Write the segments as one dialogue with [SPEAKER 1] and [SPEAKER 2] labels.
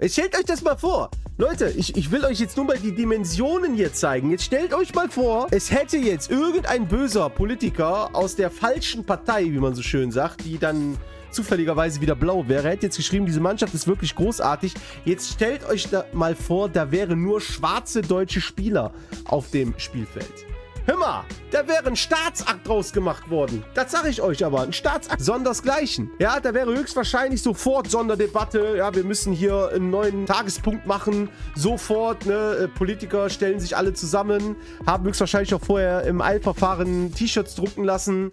[SPEAKER 1] jetzt stellt euch das mal vor. Leute, ich, ich will euch jetzt nur mal die Dimensionen hier zeigen. Jetzt stellt euch mal vor, es hätte jetzt irgendein böser Politiker aus der falschen Partei, wie man so schön sagt, die dann zufälligerweise wieder blau wäre, hätte jetzt geschrieben, diese Mannschaft ist wirklich großartig. Jetzt stellt euch mal vor, da wären nur schwarze deutsche Spieler auf dem Spielfeld. Hör mal, da wäre ein Staatsakt draus gemacht worden. Das sage ich euch aber. Ein Staatsakt sondersgleichen. Ja, da wäre höchstwahrscheinlich sofort Sonderdebatte. Ja, wir müssen hier einen neuen Tagespunkt machen. Sofort, ne? Äh, Politiker stellen sich alle zusammen. Haben höchstwahrscheinlich auch vorher im Eilverfahren T-Shirts drucken lassen.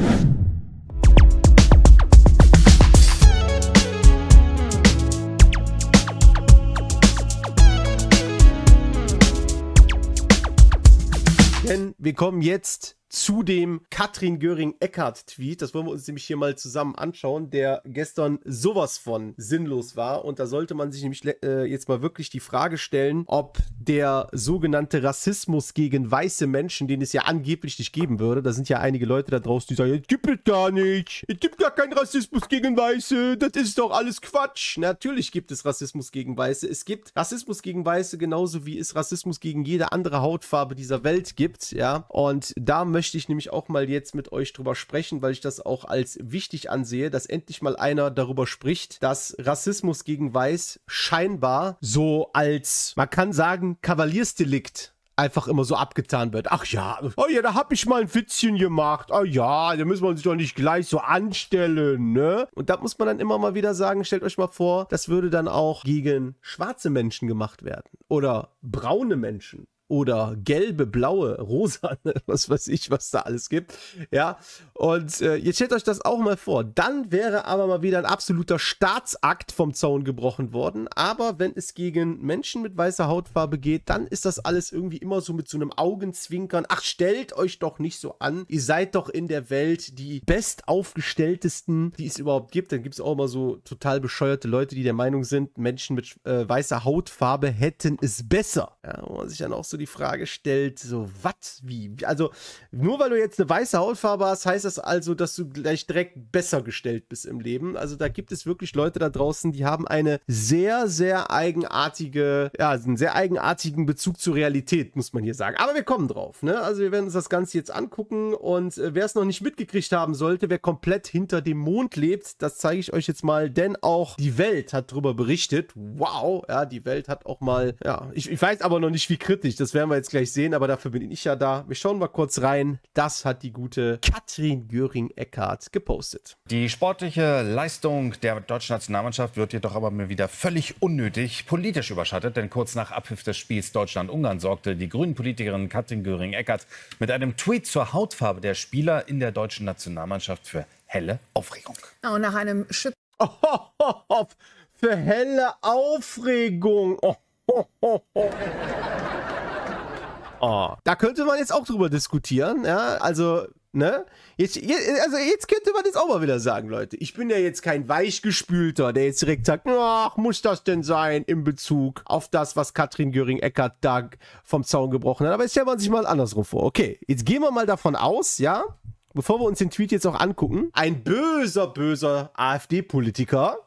[SPEAKER 1] denn wir kommen jetzt zu dem Katrin Göring-Eckhardt-Tweet. Das wollen wir uns nämlich hier mal zusammen anschauen, der gestern sowas von sinnlos war. Und da sollte man sich nämlich äh, jetzt mal wirklich die Frage stellen, ob der sogenannte Rassismus gegen weiße Menschen, den es ja angeblich nicht geben würde, da sind ja einige Leute da draußen, die sagen, es gibt es gar nicht. Es gibt gar keinen Rassismus gegen Weiße. Das ist doch alles Quatsch. Natürlich gibt es Rassismus gegen Weiße. Es gibt Rassismus gegen Weiße genauso wie es Rassismus gegen jede andere Hautfarbe dieser Welt gibt. Ja, und da möchte möchte ich nämlich auch mal jetzt mit euch drüber sprechen, weil ich das auch als wichtig ansehe, dass endlich mal einer darüber spricht, dass Rassismus gegen Weiß scheinbar so als, man kann sagen, Kavaliersdelikt einfach immer so abgetan wird. Ach ja, oh ja, da hab ich mal ein Witzchen gemacht. Oh ja, da müssen wir uns doch nicht gleich so anstellen, ne? Und da muss man dann immer mal wieder sagen, stellt euch mal vor, das würde dann auch gegen schwarze Menschen gemacht werden. Oder braune Menschen oder gelbe, blaue, rosa, ne, was weiß ich, was da alles gibt. Ja, und äh, jetzt stellt euch das auch mal vor. Dann wäre aber mal wieder ein absoluter Staatsakt vom Zaun gebrochen worden. Aber wenn es gegen Menschen mit weißer Hautfarbe geht, dann ist das alles irgendwie immer so mit so einem Augenzwinkern. Ach, stellt euch doch nicht so an. Ihr seid doch in der Welt die bestaufgestelltesten, die es überhaupt gibt. Dann gibt es auch immer so total bescheuerte Leute, die der Meinung sind, Menschen mit äh, weißer Hautfarbe hätten es besser. Ja, wo man sich dann auch so die Frage stellt, so, was, wie? Also, nur weil du jetzt eine weiße Hautfarbe hast, heißt das also, dass du gleich direkt besser gestellt bist im Leben. Also, da gibt es wirklich Leute da draußen, die haben eine sehr, sehr eigenartige, ja, einen sehr eigenartigen Bezug zur Realität, muss man hier sagen. Aber wir kommen drauf, ne? Also, wir werden uns das Ganze jetzt angucken und äh, wer es noch nicht mitgekriegt haben sollte, wer komplett hinter dem Mond lebt, das zeige ich euch jetzt mal, denn auch die Welt hat darüber berichtet. Wow, ja, die Welt hat auch mal, ja, ich, ich weiß aber noch nicht, wie kritisch das das werden wir jetzt gleich sehen, aber dafür bin ich ja da. Wir schauen mal kurz rein. Das hat die gute Katrin Göring-Eckardt gepostet. Die sportliche Leistung der deutschen Nationalmannschaft wird jedoch aber mir wieder völlig unnötig politisch überschattet, denn kurz nach Abpfiff des Spiels Deutschland-Ungarn sorgte die Grünen-Politikerin Katrin Göring-Eckardt mit einem Tweet zur Hautfarbe der Spieler in der deutschen Nationalmannschaft für helle Aufregung. Und nach einem Schützen. Oh, oh, oh, für helle Aufregung. Oh, oh, oh. Oh. Da könnte man jetzt auch drüber diskutieren, ja, also, ne? Jetzt, jetzt, also jetzt könnte man jetzt auch mal wieder sagen, Leute. Ich bin ja jetzt kein Weichgespülter, der jetzt direkt sagt, ach, muss das denn sein in Bezug auf das, was Katrin Göring-Eckert da vom Zaun gebrochen hat. Aber jetzt stellt man sich mal andersrum vor. Okay, jetzt gehen wir mal davon aus, ja, bevor wir uns den Tweet jetzt auch angucken, ein böser, böser AfD-Politiker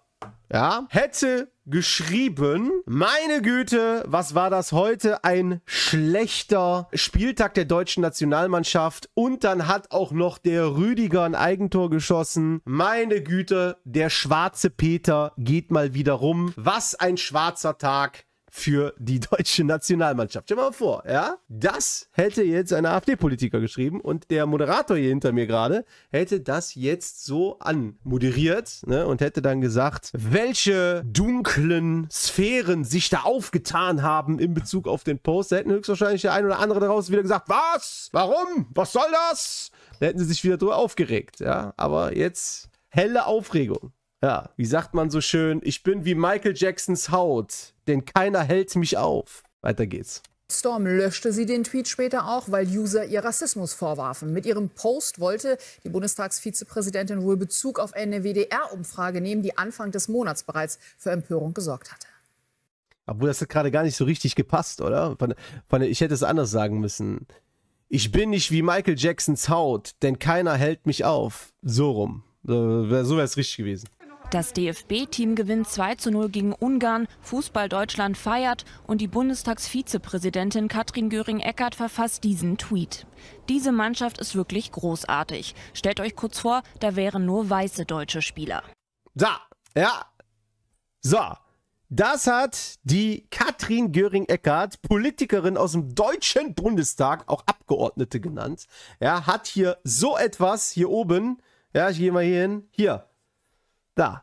[SPEAKER 1] ja, hätte geschrieben, meine Güte, was war das heute? Ein schlechter Spieltag der deutschen Nationalmannschaft. Und dann hat auch noch der Rüdiger ein Eigentor geschossen. Meine Güte, der schwarze Peter geht mal wieder rum. Was ein schwarzer Tag für die deutsche Nationalmannschaft. Stell dir mal vor, ja? Das hätte jetzt ein AfD-Politiker geschrieben und der Moderator hier hinter mir gerade hätte das jetzt so anmoderiert ne? und hätte dann gesagt, welche dunklen Sphären sich da aufgetan haben in Bezug auf den Post. Da hätten höchstwahrscheinlich der ein oder andere daraus wieder gesagt, was? Warum? Was soll das? Da hätten sie sich wieder drüber aufgeregt, ja? Aber jetzt helle Aufregung. Ja, wie sagt man so schön? Ich bin wie Michael Jacksons Haut, denn keiner hält mich auf. Weiter geht's.
[SPEAKER 2] Storm löschte sie den Tweet später auch, weil User ihr Rassismus vorwarfen. Mit ihrem Post wollte die Bundestagsvizepräsidentin wohl Bezug auf eine WDR-Umfrage nehmen, die Anfang des Monats bereits für Empörung gesorgt hatte.
[SPEAKER 1] Obwohl das hat gerade gar nicht so richtig gepasst, oder? Ich hätte es anders sagen müssen. Ich bin nicht wie Michael Jacksons Haut, denn keiner hält mich auf. So rum. So wäre es richtig gewesen.
[SPEAKER 2] Das DFB-Team gewinnt 2 zu 0 gegen Ungarn, Fußball Deutschland feiert und die Bundestagsvizepräsidentin Katrin Göring-Eckardt verfasst diesen Tweet. Diese Mannschaft ist wirklich großartig. Stellt euch kurz vor, da wären nur weiße deutsche Spieler.
[SPEAKER 1] Da, ja. So, das hat die Katrin Göring-Eckardt, Politikerin aus dem Deutschen Bundestag, auch Abgeordnete genannt. Ja, hat hier so etwas hier oben. Ja, ich gehe mal hier hin. Hier, da.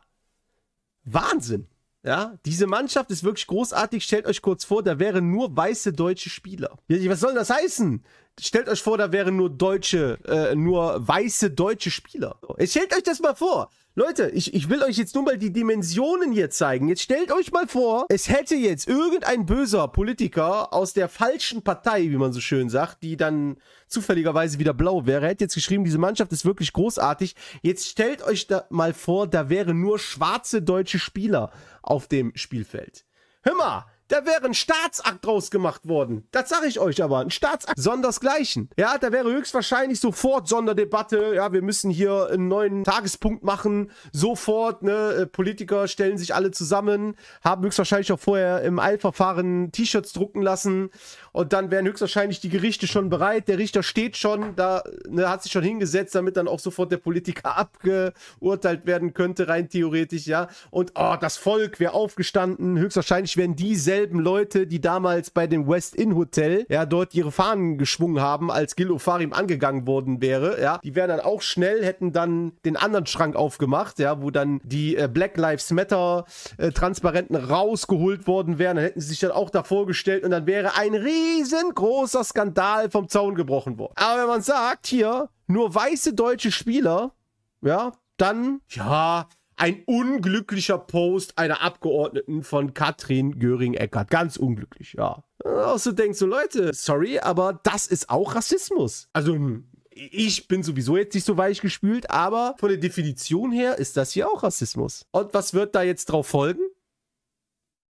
[SPEAKER 1] Wahnsinn. Ja, diese Mannschaft ist wirklich großartig. Stellt euch kurz vor, da wären nur weiße deutsche Spieler. Was soll das heißen? stellt euch vor, da wären nur deutsche, äh, nur weiße deutsche Spieler. Stellt euch das mal vor. Leute, ich, ich will euch jetzt nur mal die Dimensionen hier zeigen. Jetzt stellt euch mal vor, es hätte jetzt irgendein böser Politiker aus der falschen Partei, wie man so schön sagt, die dann zufälligerweise wieder blau wäre, hätte jetzt geschrieben, diese Mannschaft ist wirklich großartig. Jetzt stellt euch da mal vor, da wären nur schwarze deutsche Spieler auf dem Spielfeld. Hör mal, da wäre ein Staatsakt draus gemacht worden. Das sage ich euch aber. Ein Staatsakt sondersgleichen. Ja, da wäre höchstwahrscheinlich sofort Sonderdebatte. Ja, wir müssen hier einen neuen Tagespunkt machen. Sofort, ne? Äh, Politiker stellen sich alle zusammen, haben höchstwahrscheinlich auch vorher im Eilverfahren T-Shirts drucken lassen. Und dann wären höchstwahrscheinlich die Gerichte schon bereit. Der Richter steht schon, da ne, hat sich schon hingesetzt, damit dann auch sofort der Politiker abgeurteilt werden könnte, rein theoretisch, ja. Und oh, das Volk wäre aufgestanden. Höchstwahrscheinlich wären die selbst dieselben Leute, die damals bei dem West Inn Hotel, ja, dort ihre Fahnen geschwungen haben, als Gil Ofarim angegangen worden wäre, ja. Die wären dann auch schnell, hätten dann den anderen Schrank aufgemacht, ja, wo dann die äh, Black Lives Matter äh, Transparenten rausgeholt worden wären. Dann hätten sie sich dann auch davor gestellt und dann wäre ein riesengroßer Skandal vom Zaun gebrochen worden. Aber wenn man sagt, hier, nur weiße deutsche Spieler, ja, dann, ja, ein unglücklicher Post einer Abgeordneten von Katrin Göring-Eckert. Ganz unglücklich, ja. Äh, auch so denkst du, Leute, sorry, aber das ist auch Rassismus. Also, hm, ich bin sowieso jetzt nicht so weich gespült, aber von der Definition her ist das hier auch Rassismus. Und was wird da jetzt drauf folgen?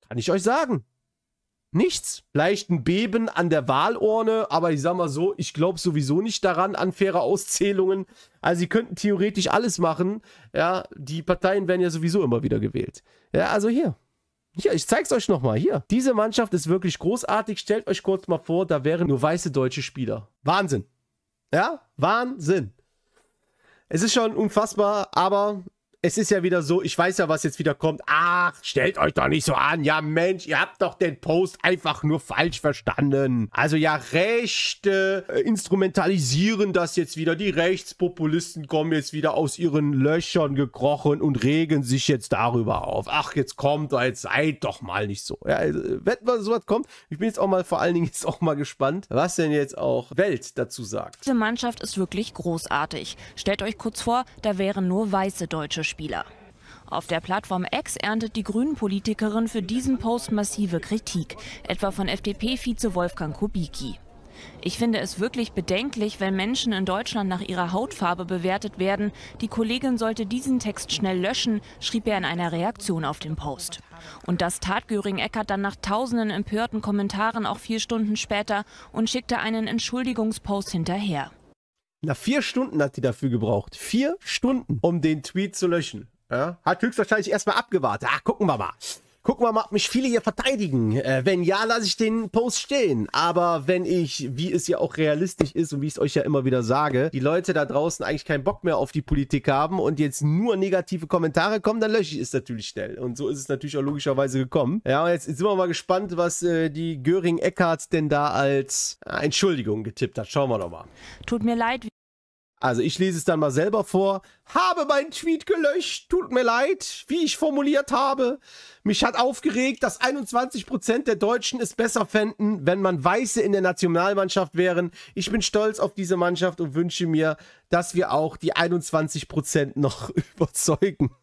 [SPEAKER 1] Kann ich euch sagen. Nichts. Leicht ein Beben an der Wahlurne, aber ich sag mal so, ich glaube sowieso nicht daran, an faire Auszählungen. Also sie könnten theoretisch alles machen. Ja, die Parteien werden ja sowieso immer wieder gewählt. Ja, also hier. Hier, ich zeig's euch nochmal. Hier. Diese Mannschaft ist wirklich großartig. Stellt euch kurz mal vor, da wären nur weiße deutsche Spieler. Wahnsinn. Ja, Wahnsinn. Es ist schon unfassbar, aber es ist ja wieder so, ich weiß ja, was jetzt wieder kommt. Ach, stellt euch doch nicht so an. Ja, Mensch, ihr habt doch den Post einfach nur falsch verstanden. Also ja, Rechte äh, instrumentalisieren das jetzt wieder. Die Rechtspopulisten kommen jetzt wieder aus ihren Löchern gekrochen und regen sich jetzt darüber auf. Ach, jetzt kommt doch, jetzt seid doch mal nicht so. Ja, also, wenn mal sowas kommt, ich bin jetzt auch mal vor allen Dingen jetzt auch mal gespannt, was denn jetzt auch Welt dazu sagt.
[SPEAKER 2] Diese Mannschaft ist wirklich großartig. Stellt euch kurz vor, da wären nur weiße deutsche Schauspieler. Auf der Plattform X erntet die Grünen-Politikerin für diesen Post massive Kritik, etwa von FDP-Vize Wolfgang Kubicki. Ich finde es wirklich bedenklich, wenn Menschen in Deutschland nach ihrer Hautfarbe bewertet werden. Die Kollegin sollte diesen Text schnell löschen, schrieb er in einer Reaktion auf den Post. Und das tat Göring-Eckert dann nach tausenden empörten Kommentaren auch vier Stunden später und schickte einen Entschuldigungspost hinterher.
[SPEAKER 1] Na, vier Stunden hat die dafür gebraucht. Vier Stunden, um den Tweet zu löschen. Ja? Hat höchstwahrscheinlich erstmal abgewartet. Ach, gucken wir mal. Gucken wir mal, ob mich viele hier verteidigen. Äh, wenn ja, lasse ich den Post stehen. Aber wenn ich, wie es ja auch realistisch ist und wie ich es euch ja immer wieder sage, die Leute da draußen eigentlich keinen Bock mehr auf die Politik haben und jetzt nur negative Kommentare kommen, dann lösche ich es natürlich schnell. Und so ist es natürlich auch logischerweise gekommen. Ja, und jetzt, jetzt sind wir mal gespannt, was äh, die göring Eckhardt denn da als äh, Entschuldigung getippt hat. Schauen wir doch mal. Tut mir leid. Also ich lese es dann mal selber vor. Habe mein Tweet gelöscht. Tut mir leid, wie ich formuliert habe. Mich hat aufgeregt, dass 21% der Deutschen es besser fänden, wenn man Weiße in der Nationalmannschaft wären. Ich bin stolz auf diese Mannschaft und wünsche mir, dass wir auch die 21% noch überzeugen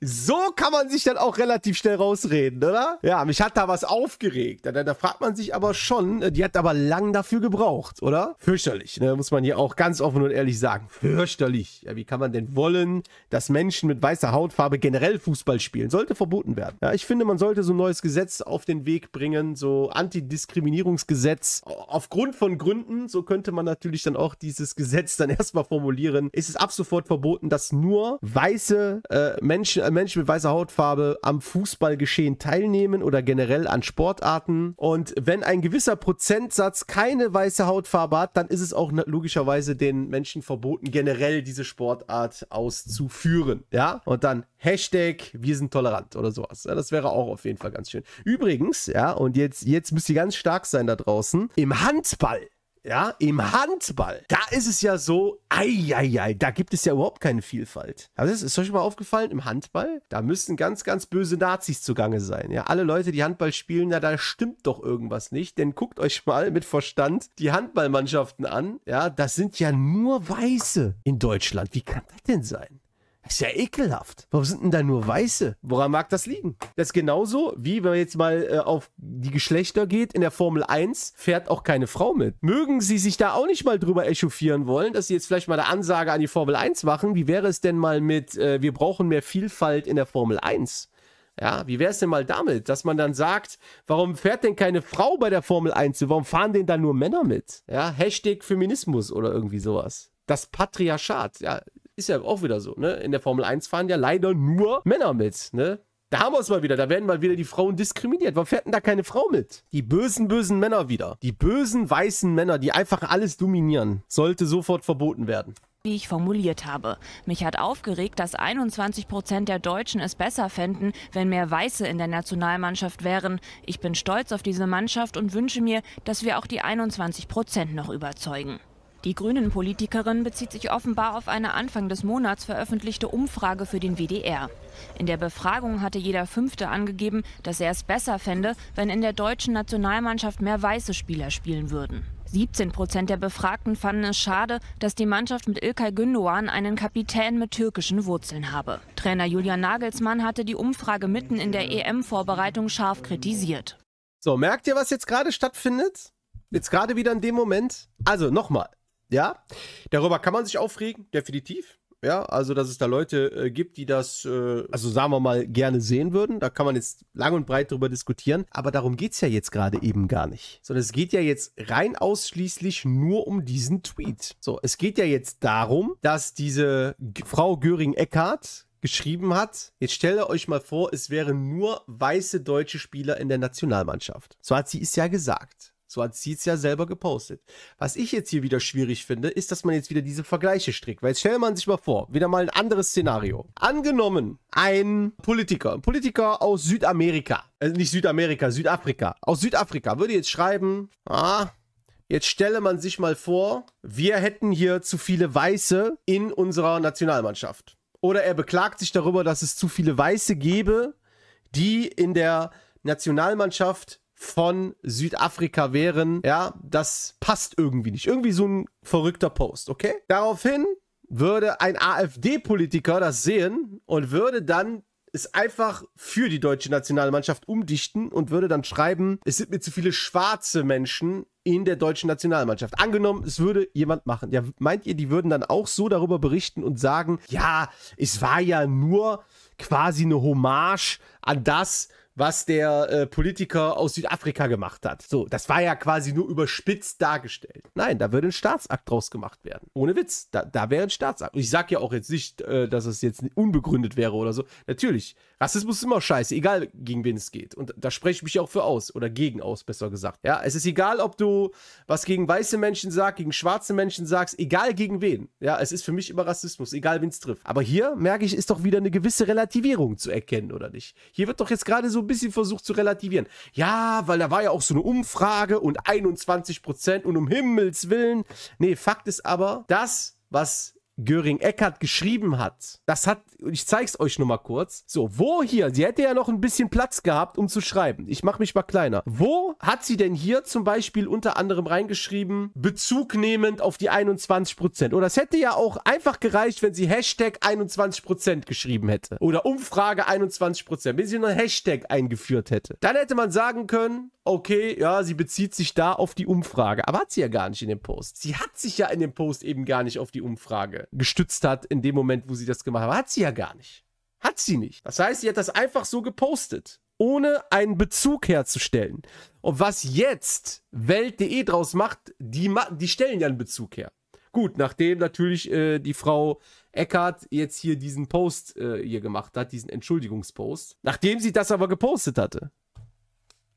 [SPEAKER 1] so kann man sich dann auch relativ schnell rausreden, oder? Ja, mich hat da was aufgeregt. Da, da fragt man sich aber schon, äh, die hat aber lang dafür gebraucht, oder? Fürchterlich, ne? muss man hier auch ganz offen und ehrlich sagen. Fürchterlich. Ja, wie kann man denn wollen, dass Menschen mit weißer Hautfarbe generell Fußball spielen? Sollte verboten werden. Ja, ich finde, man sollte so ein neues Gesetz auf den Weg bringen, so Antidiskriminierungsgesetz. Aufgrund von Gründen, so könnte man natürlich dann auch dieses Gesetz dann erstmal formulieren, ist es ab sofort verboten, dass nur weiße äh, Menschen, äh, Menschen mit weißer Hautfarbe am Fußballgeschehen teilnehmen oder generell an Sportarten. Und wenn ein gewisser Prozentsatz keine weiße Hautfarbe hat, dann ist es auch logischerweise den Menschen verboten, generell diese Sportart auszuführen. Ja, und dann Hashtag wir sind tolerant oder sowas. Ja, das wäre auch auf jeden Fall ganz schön. Übrigens, ja, und jetzt, jetzt müsst ihr ganz stark sein da draußen. Im Handball ja, im Handball, da ist es ja so, ei, ei, ei da gibt es ja überhaupt keine Vielfalt. Also ist, ist euch mal aufgefallen, im Handball, da müssen ganz, ganz böse Nazis zugange sein. Ja, alle Leute, die Handball spielen, na, da stimmt doch irgendwas nicht, denn guckt euch mal mit Verstand die Handballmannschaften an. Ja, das sind ja nur Weiße in Deutschland. Wie kann das denn sein? Ist ja ekelhaft. Warum sind denn da nur Weiße? Woran mag das liegen? Das ist genauso, wie wenn man jetzt mal äh, auf die Geschlechter geht. In der Formel 1 fährt auch keine Frau mit. Mögen Sie sich da auch nicht mal drüber echauffieren wollen, dass Sie jetzt vielleicht mal eine Ansage an die Formel 1 machen? Wie wäre es denn mal mit, äh, wir brauchen mehr Vielfalt in der Formel 1? Ja, wie wäre es denn mal damit, dass man dann sagt, warum fährt denn keine Frau bei der Formel 1? Warum fahren denn da nur Männer mit? Ja, Hashtag Feminismus oder irgendwie sowas. Das Patriarchat, ja, ist ja auch wieder so, ne? In der Formel 1 fahren ja leider nur Männer mit, ne? Da haben wir es mal wieder. Da werden mal wieder die Frauen diskriminiert. Warum fährt denn da keine Frau mit? Die bösen, bösen Männer wieder. Die bösen, weißen Männer, die einfach alles dominieren. Sollte sofort verboten werden
[SPEAKER 2] wie ich formuliert habe. Mich hat aufgeregt, dass 21 Prozent der Deutschen es besser fänden, wenn mehr Weiße in der Nationalmannschaft wären. Ich bin stolz auf diese Mannschaft und wünsche mir, dass wir auch die 21 Prozent noch überzeugen. Die Grünen-Politikerin bezieht sich offenbar auf eine Anfang des Monats veröffentlichte Umfrage für den WDR. In der Befragung hatte jeder Fünfte angegeben, dass er es besser fände, wenn in der deutschen Nationalmannschaft mehr weiße Spieler spielen würden. 17 Prozent der Befragten fanden es schade, dass die Mannschaft mit Ilkay Gündoğan einen Kapitän mit türkischen Wurzeln habe. Trainer Julian Nagelsmann hatte die Umfrage mitten in der EM-Vorbereitung scharf kritisiert.
[SPEAKER 1] So, merkt ihr, was jetzt gerade stattfindet? Jetzt gerade wieder in dem Moment? Also nochmal, ja, darüber kann man sich aufregen, definitiv. Ja, also dass es da Leute äh, gibt, die das, äh, also sagen wir mal, gerne sehen würden. Da kann man jetzt lang und breit drüber diskutieren. Aber darum geht es ja jetzt gerade eben gar nicht. Sondern es geht ja jetzt rein ausschließlich nur um diesen Tweet. So, es geht ja jetzt darum, dass diese G Frau göring eckhardt geschrieben hat, jetzt stelle euch mal vor, es wären nur weiße deutsche Spieler in der Nationalmannschaft. So hat sie es ja gesagt. So hat sie es ja selber gepostet. Was ich jetzt hier wieder schwierig finde, ist, dass man jetzt wieder diese Vergleiche strickt. Weil jetzt stellt man sich mal vor, wieder mal ein anderes Szenario. Angenommen, ein Politiker, ein Politiker aus Südamerika, also nicht Südamerika, Südafrika, aus Südafrika würde jetzt schreiben, ah, Jetzt stelle man sich mal vor, wir hätten hier zu viele Weiße in unserer Nationalmannschaft. Oder er beklagt sich darüber, dass es zu viele Weiße gäbe, die in der Nationalmannschaft von Südafrika wären. Ja, das passt irgendwie nicht. Irgendwie so ein verrückter Post, okay? Daraufhin würde ein AfD-Politiker das sehen und würde dann es einfach für die deutsche Nationalmannschaft umdichten und würde dann schreiben, es sind mir zu viele schwarze Menschen in der deutschen Nationalmannschaft. Angenommen, es würde jemand machen. Ja, meint ihr, die würden dann auch so darüber berichten und sagen, ja, es war ja nur quasi eine Hommage an das, was der äh, Politiker aus Südafrika gemacht hat. So, das war ja quasi nur überspitzt dargestellt. Nein, da würde ein Staatsakt draus gemacht werden. Ohne Witz, da, da wäre ein Staatsakt. Und ich sage ja auch jetzt nicht, äh, dass es jetzt unbegründet wäre oder so. Natürlich, Rassismus ist immer scheiße, egal gegen wen es geht. Und da spreche ich mich auch für aus oder gegen aus, besser gesagt. Ja, es ist egal, ob du was gegen weiße Menschen sagst, gegen schwarze Menschen sagst, egal gegen wen. Ja, es ist für mich immer Rassismus, egal wen es trifft. Aber hier merke ich, ist doch wieder eine gewisse Relativierung zu erkennen, oder nicht? Hier wird doch jetzt gerade so ein bisschen versucht zu relativieren. Ja, weil da war ja auch so eine Umfrage und 21 Prozent und um Himmels Willen. Nee, Fakt ist aber, das, was Göring-Eckert geschrieben hat. Das hat, ich zeig's euch nur mal kurz. So, wo hier? Sie hätte ja noch ein bisschen Platz gehabt, um zu schreiben. Ich mache mich mal kleiner. Wo hat sie denn hier zum Beispiel unter anderem reingeschrieben, Bezug nehmend auf die 21%? Oder es hätte ja auch einfach gereicht, wenn sie Hashtag 21% geschrieben hätte. Oder Umfrage 21%, wenn sie nur ein Hashtag eingeführt hätte. Dann hätte man sagen können, okay, ja, sie bezieht sich da auf die Umfrage. Aber hat sie ja gar nicht in dem Post. Sie hat sich ja in dem Post eben gar nicht auf die Umfrage gestützt hat, in dem Moment, wo sie das gemacht hat. Aber Hat sie ja gar nicht. Hat sie nicht. Das heißt, sie hat das einfach so gepostet, ohne einen Bezug herzustellen. Und was jetzt Welt.de draus macht, die, die stellen ja einen Bezug her. Gut, nachdem natürlich äh, die Frau Eckhardt jetzt hier diesen Post äh, hier gemacht hat, diesen Entschuldigungspost, nachdem sie das aber gepostet hatte.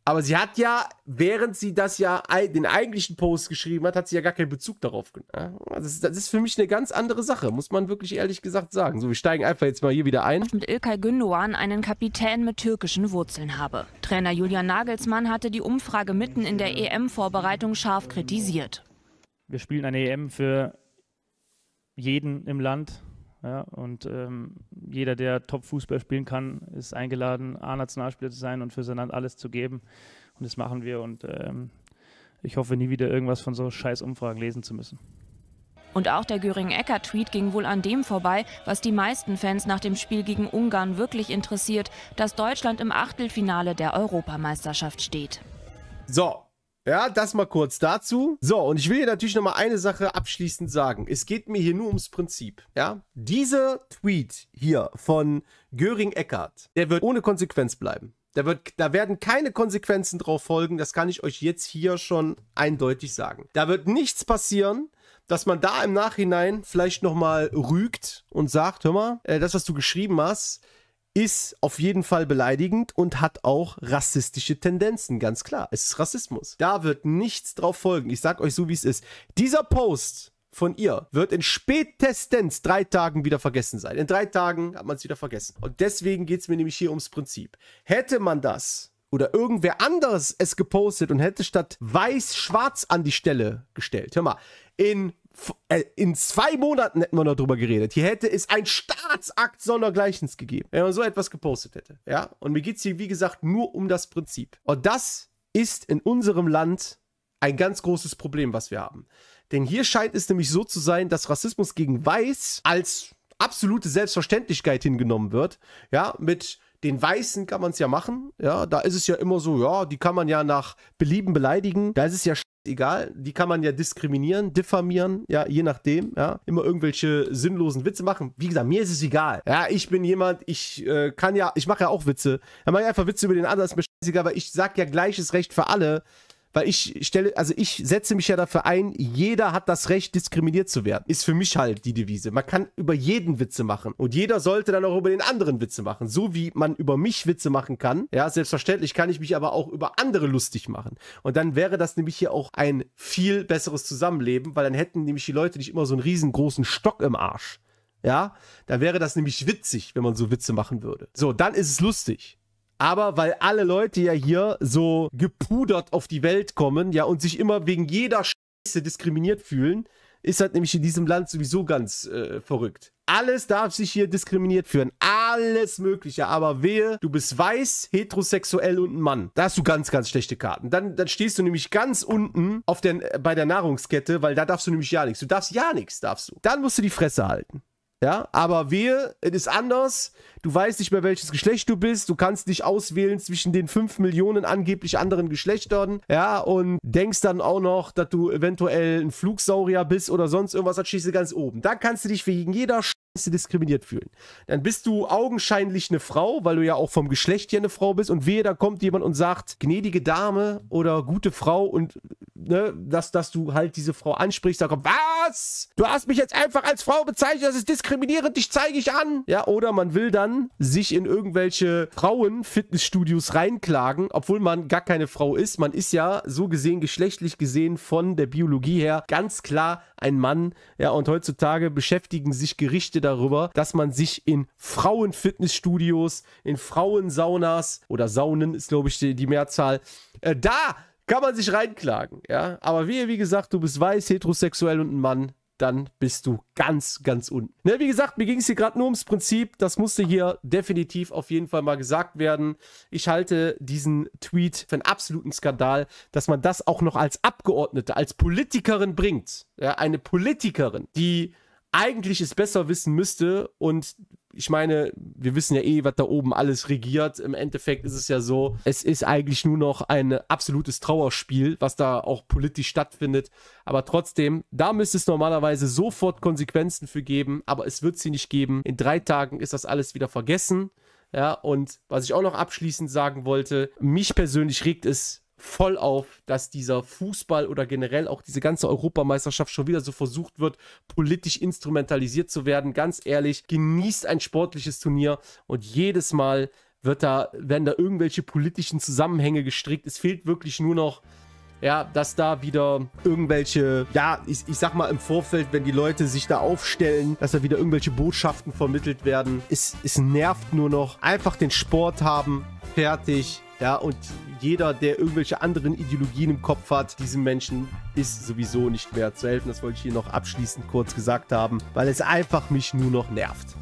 [SPEAKER 1] Aber sie hat ja, während sie das ja den eigentlichen Post geschrieben hat, hat sie ja gar keinen Bezug darauf genommen. Also das, ist, das ist für mich eine ganz andere Sache, muss man wirklich ehrlich gesagt sagen. So, wir steigen einfach jetzt mal hier wieder ein.
[SPEAKER 2] Mit Ilkay Gündoğan einen Kapitän mit türkischen Wurzeln habe. Trainer Julian Nagelsmann hatte die Umfrage mitten in der EM-Vorbereitung scharf kritisiert.
[SPEAKER 1] Wir spielen eine EM für jeden im Land ja, und ähm, jeder, der Top-Fußball spielen kann, ist eingeladen, A-Nationalspieler zu sein und für sein Land alles zu geben. Und das machen wir. Und ähm, ich hoffe, nie wieder irgendwas von so scheiß Umfragen lesen zu müssen.
[SPEAKER 2] Und auch der Göring-Ecker-Tweet ging wohl an dem vorbei, was die meisten Fans nach dem Spiel gegen Ungarn wirklich interessiert, dass Deutschland im Achtelfinale der Europameisterschaft steht.
[SPEAKER 1] So, ja, das mal kurz dazu. So, und ich will hier natürlich nochmal eine Sache abschließend sagen. Es geht mir hier nur ums Prinzip, ja? Dieser Tweet hier von Göring Eckert, der wird ohne Konsequenz bleiben. Da, wird, da werden keine Konsequenzen drauf folgen, das kann ich euch jetzt hier schon eindeutig sagen. Da wird nichts passieren, dass man da im Nachhinein vielleicht nochmal rügt und sagt, hör mal, äh, das, was du geschrieben hast, ist auf jeden Fall beleidigend und hat auch rassistische Tendenzen, ganz klar. Es ist Rassismus. Da wird nichts drauf folgen. Ich sag euch so, wie es ist. Dieser Post von ihr wird in spätestens drei Tagen wieder vergessen sein. In drei Tagen hat man es wieder vergessen. Und deswegen geht es mir nämlich hier ums Prinzip. Hätte man das oder irgendwer anderes es gepostet und hätte statt weiß-schwarz an die Stelle gestellt. Hör mal, in äh, in zwei Monaten hätten wir noch drüber geredet. Hier hätte es ein Staatsakt sondergleichens gegeben, wenn man so etwas gepostet hätte. Ja, und mir geht es hier, wie gesagt, nur um das Prinzip. Und das ist in unserem Land ein ganz großes Problem, was wir haben. Denn hier scheint es nämlich so zu sein, dass Rassismus gegen Weiß als absolute Selbstverständlichkeit hingenommen wird. Ja, mit den Weißen kann man es ja machen. Ja, da ist es ja immer so, ja, die kann man ja nach Belieben beleidigen. Da ist es ja egal, die kann man ja diskriminieren, diffamieren, ja, je nachdem, ja, immer irgendwelche sinnlosen Witze machen. Wie gesagt, mir ist es egal. Ja, ich bin jemand, ich äh, kann ja, ich mache ja auch Witze. Dann mache ich einfach Witze über den anderen, ist mir scheißegal, weil ich sag ja gleiches Recht für alle weil ich stelle, also ich setze mich ja dafür ein, jeder hat das Recht, diskriminiert zu werden. Ist für mich halt die Devise. Man kann über jeden Witze machen und jeder sollte dann auch über den anderen Witze machen. So wie man über mich Witze machen kann. Ja, selbstverständlich kann ich mich aber auch über andere lustig machen. Und dann wäre das nämlich hier auch ein viel besseres Zusammenleben, weil dann hätten nämlich die Leute nicht immer so einen riesengroßen Stock im Arsch. Ja, dann wäre das nämlich witzig, wenn man so Witze machen würde. So, dann ist es lustig. Aber weil alle Leute ja hier so gepudert auf die Welt kommen, ja, und sich immer wegen jeder Scheiße diskriminiert fühlen, ist halt nämlich in diesem Land sowieso ganz äh, verrückt. Alles darf sich hier diskriminiert führen. Alles Mögliche. Aber wehe, du bist weiß, heterosexuell und ein Mann. Da hast du ganz, ganz schlechte Karten. Dann, dann stehst du nämlich ganz unten auf der, äh, bei der Nahrungskette, weil da darfst du nämlich ja nichts. Du darfst ja nichts, darfst du. Dann musst du die Fresse halten. Ja, aber wehe, es ist anders. Du weißt nicht mehr, welches Geschlecht du bist. Du kannst dich auswählen zwischen den 5 Millionen angeblich anderen Geschlechtern. Ja, und denkst dann auch noch, dass du eventuell ein Flugsaurier bist oder sonst irgendwas. Dann schießt du ganz oben. Dann kannst du dich wegen jeder Scheiße diskriminiert fühlen. Dann bist du augenscheinlich eine Frau, weil du ja auch vom Geschlecht hier eine Frau bist. Und wehe, da kommt jemand und sagt, gnädige Dame oder gute Frau und ne, dass, dass du halt diese Frau ansprichst, da was? Du hast mich jetzt einfach als Frau bezeichnet, das ist diskriminierend, dich zeige ich an. Ja, oder man will dann sich in irgendwelche Frauen-Fitnessstudios reinklagen, obwohl man gar keine Frau ist. Man ist ja so gesehen, geschlechtlich gesehen, von der Biologie her ganz klar ein Mann. Ja, und heutzutage beschäftigen sich Gerichte darüber, dass man sich in Frauen-Fitnessstudios, in Frauensaunas oder Saunen ist, glaube ich, die, die Mehrzahl, äh, da kann man sich reinklagen, ja. Aber wie, wie gesagt, du bist weiß, heterosexuell und ein Mann, dann bist du ganz, ganz unten. Ne, wie gesagt, mir ging es hier gerade nur ums Prinzip. Das musste hier definitiv auf jeden Fall mal gesagt werden. Ich halte diesen Tweet für einen absoluten Skandal, dass man das auch noch als Abgeordnete, als Politikerin bringt. Ja, eine Politikerin, die eigentlich es besser wissen müsste und ich meine, wir wissen ja eh, was da oben alles regiert. Im Endeffekt ist es ja so, es ist eigentlich nur noch ein absolutes Trauerspiel, was da auch politisch stattfindet. Aber trotzdem, da müsste es normalerweise sofort Konsequenzen für geben, aber es wird sie nicht geben. In drei Tagen ist das alles wieder vergessen. Ja, und was ich auch noch abschließend sagen wollte, mich persönlich regt es voll auf, dass dieser Fußball oder generell auch diese ganze Europameisterschaft schon wieder so versucht wird, politisch instrumentalisiert zu werden. Ganz ehrlich, genießt ein sportliches Turnier und jedes Mal wird da, werden da irgendwelche politischen Zusammenhänge gestrickt. Es fehlt wirklich nur noch ja, dass da wieder irgendwelche, ja, ich, ich sag mal im Vorfeld, wenn die Leute sich da aufstellen, dass da wieder irgendwelche Botschaften vermittelt werden. Es, es nervt nur noch. Einfach den Sport haben, fertig. Ja, und jeder, der irgendwelche anderen Ideologien im Kopf hat, diesem Menschen ist sowieso nicht mehr zu helfen. Das wollte ich hier noch abschließend kurz gesagt haben, weil es einfach mich nur noch nervt.